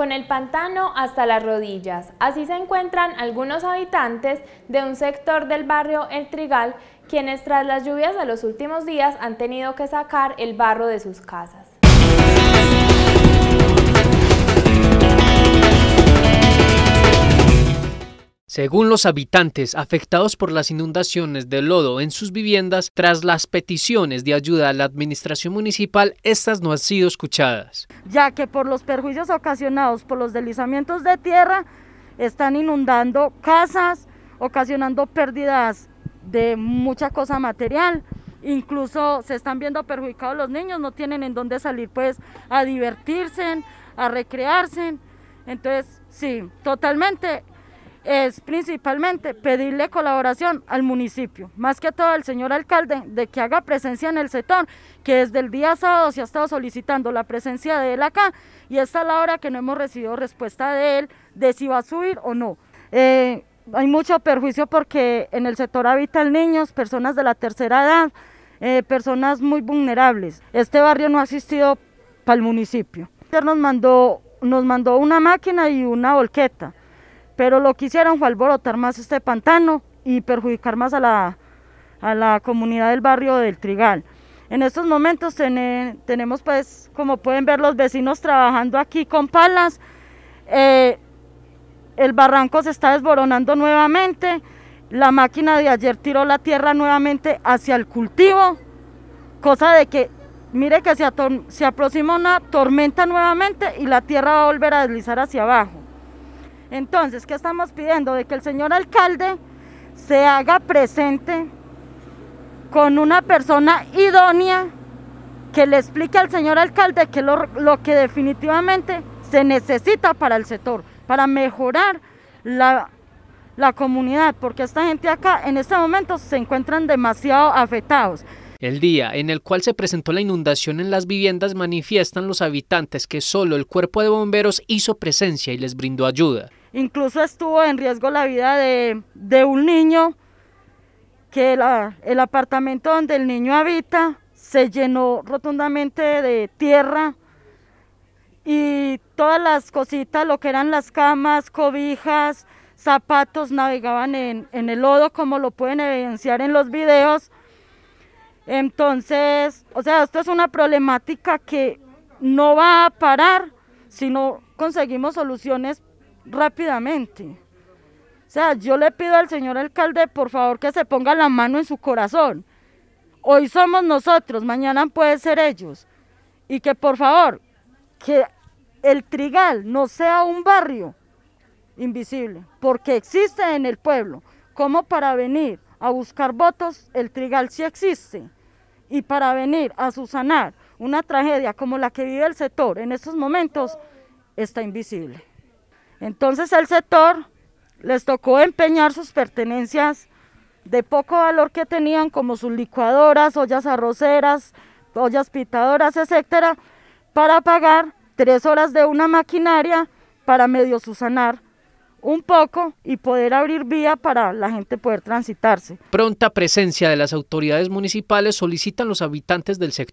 con el pantano hasta las rodillas. Así se encuentran algunos habitantes de un sector del barrio El Trigal, quienes tras las lluvias de los últimos días han tenido que sacar el barro de sus casas. Según los habitantes afectados por las inundaciones de lodo en sus viviendas, tras las peticiones de ayuda a la administración municipal, estas no han sido escuchadas. Ya que por los perjuicios ocasionados por los deslizamientos de tierra, están inundando casas, ocasionando pérdidas de mucha cosa material. Incluso se están viendo perjudicados los niños, no tienen en dónde salir pues a divertirse, a recrearse. Entonces, sí, totalmente es principalmente pedirle colaboración al municipio, más que todo al señor alcalde, de que haga presencia en el sector, que desde el día sábado se ha estado solicitando la presencia de él acá y hasta la hora que no hemos recibido respuesta de él de si va a subir o no. Eh, hay mucho perjuicio porque en el sector habitan niños, personas de la tercera edad, eh, personas muy vulnerables. Este barrio no ha asistido para el municipio. Nos mandó, nos mandó una máquina y una volqueta pero lo que hicieron fue alborotar más este pantano y perjudicar más a la, a la comunidad del barrio del Trigal. En estos momentos tenemos, pues, como pueden ver, los vecinos trabajando aquí con palas. Eh, el barranco se está desboronando nuevamente. La máquina de ayer tiró la tierra nuevamente hacia el cultivo, cosa de que, mire que se, se aproxima una tormenta nuevamente y la tierra va a volver a deslizar hacia abajo. Entonces, ¿qué estamos pidiendo? De que el señor alcalde se haga presente con una persona idónea que le explique al señor alcalde que lo, lo que definitivamente se necesita para el sector, para mejorar la, la comunidad, porque esta gente acá en este momento se encuentran demasiado afectados. El día en el cual se presentó la inundación en las viviendas manifiestan los habitantes que solo el cuerpo de bomberos hizo presencia y les brindó ayuda. Incluso estuvo en riesgo la vida de, un niño que el apartamento donde el niño habita se llenó rotundamente de tierra y todas las cositas, lo que eran las camas, cobijas, zapatos, navegaban en, en el lodo como lo pueden evidenciar en los videos. Entonces, o sea, esto es una problemática que no va a parar si no conseguimos soluciones rápidamente. O sea, yo le pido al señor alcalde, por favor, que se ponga la mano en su corazón. Hoy somos nosotros, mañana puede ser ellos. Y que por favor, que el trigal no sea un barrio invisible, porque existe en el pueblo. Como para venir a buscar votos, el trigal sí existe. Y para venir a susanar una tragedia como la que vive el sector en estos momentos, está invisible. Entonces el sector les tocó empeñar sus pertenencias de poco valor que tenían, como sus licuadoras, ollas arroceras, ollas pitadoras, etcétera, para pagar tres horas de una maquinaria para medio susanar un poco y poder abrir vía para la gente poder transitarse. Pronta presencia de las autoridades municipales solicitan los habitantes del sector.